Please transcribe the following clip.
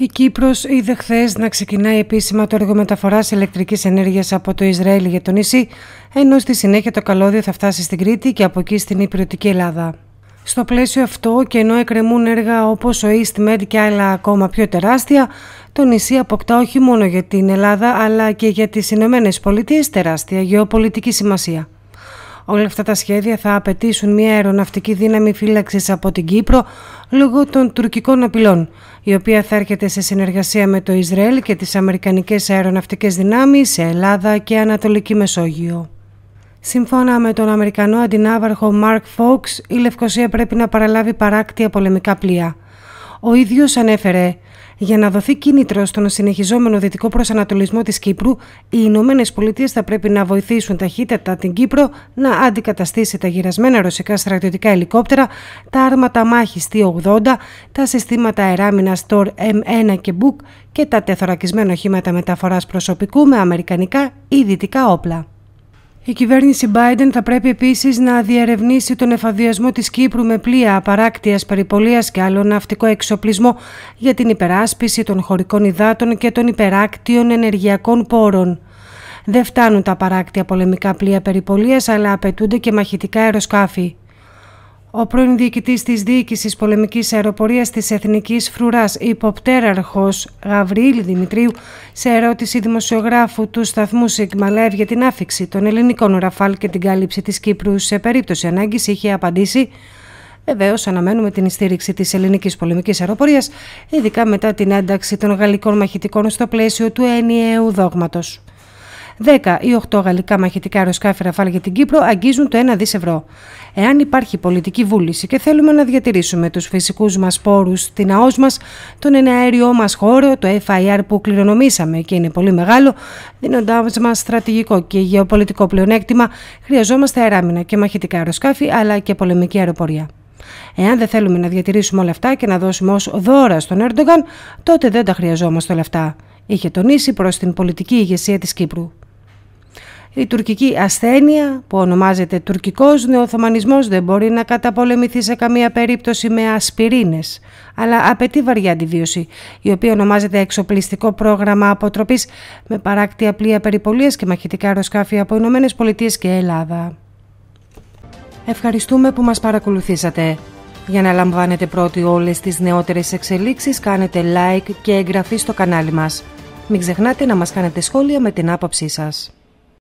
Η Κύπρος είδε χθες να ξεκινάει επίσημα το έργο μεταφοράς ηλεκτρικής ενέργειας από το Ισραήλ για το νησί, ενώ στη συνέχεια το καλώδιο θα φτάσει στην Κρήτη και από εκεί στην Υπηρετική Ελλάδα. Στο πλαίσιο αυτό και ενώ εκκρεμούν έργα όπως ο East και άλλα ακόμα πιο τεράστια, το νησί αποκτά όχι μόνο για την Ελλάδα αλλά και για τις Ηνωμένες τεράστια γεωπολιτική σημασία. Όλα αυτά τα σχέδια θα απαιτήσουν μια αεροναυτική δύναμη φύλαξης από την Κύπρο λόγω των τουρκικών απειλών, η οποία θα έρχεται σε συνεργασία με το Ισραήλ και τις Αμερικανικές αεροναυτικές δυνάμεις σε Ελλάδα και Ανατολική Μεσόγειο. Σύμφωνα με τον Αμερικανό αντινάβαρχο Mark Fox, η Λευκοσία πρέπει να παραλάβει παράκτια πολεμικά πλοία. Ο ίδιος ανέφερε. Για να δοθεί κίνητρο στον συνεχιζόμενο δυτικό προσανατολισμό της Κύπρου, οι Ηνωμένες Πολιτείες θα πρέπει να βοηθήσουν ταχύτατα την Κύπρο να αντικαταστήσει τα γυρασμένα ρωσικά στρατιωτικά ελικόπτερα, τα άρματα μάχης T-80, τα συστήματα αεράμινα Tor M1 και Book και τα τεθωρακισμένα οχήματα μεταφοράς προσωπικού με αμερικανικά ή δυτικά όπλα. Η κυβέρνηση Biden θα πρέπει επίσης να διερευνήσει τον εφαδιασμό της Κύπρου με πλοία απαράκτειας περιπολίας και άλλο ναυτικό εξοπλισμό για την υπεράσπιση των χωρικών υδάτων και των υπεράκτιων ενεργειακών πόρων. Δεν φτάνουν τα παράκτια πολεμικά πλοία περιπολίας αλλά απαιτούνται και μαχητικά αεροσκάφη. Ο πρώην διοικητής της Διοίκησης Πολεμικής Αεροπορίας της Εθνικής Φρουράς, υποπτέραρχος Γαβριήλ Δημητρίου, σε ερώτηση δημοσιογράφου του σταθμού Sigma για την άφηξη των ελληνικών Ραφάλ και την κάλυψη της Κύπρου σε περίπτωση ανάγκης, είχε απαντήσει. Βεβαίως, αναμένουμε την στήριξη της ελληνικής πολεμικής αεροπορίας, ειδικά μετά την ένταξη των γαλλικών μαχητικών στο πλαίσιο του ενιαίου δόγματος. 10 ή 8 γαλλικά μαχητικά αεροσκάφη Ραφάλ για την Κύπρο αγγίζουν το 1 δις ευρώ. Εάν υπάρχει πολιτική βούληση και θέλουμε να διατηρήσουμε τους φυσικούς μας πόρους, την ΑΟΣ μας, τον εναέριό μας χώρο, το FIR που κληρονομήσαμε και είναι πολύ μεγάλο, δίνοντά μας στρατηγικό και γεωπολιτικό πλεονέκτημα, χρειαζόμαστε αεράμινα και μαχητικά αεροσκάφη αλλά και πολεμική αεροπορία. Εάν δεν θέλουμε να διατηρήσουμε όλα αυτά και να δώσουμε ως δώρα στον Ερντογκάν, τότε δεν τα χρειαζόμαστε όλα αυτά, είχε τονίσει προς την πολιτική ηγεσία της Κύπρου. Η τουρκική ασθένεια που ονομάζεται τουρκικός νεοθωμανισμός δεν μπορεί να καταπολεμηθεί σε καμία περίπτωση με ασπιρίνες, αλλά απαιτεί βαριά αντιβίωση, η οποία ονομάζεται εξοπλιστικό πρόγραμμα αποτροπής με παράκτια πλοία περιπολίες και μαχητικά αεροσκάφη από Ηνωμένες και Ελλάδα. Ευχαριστούμε που μας παρακολουθήσατε. Για να λαμβάνετε πρώτοι όλες τις νεότερες εξελίξεις κάνετε like και εγγραφή στο κανάλι μας. Μην ξεχνάτε να μας κάνετε σχόλια με την άποψή σας.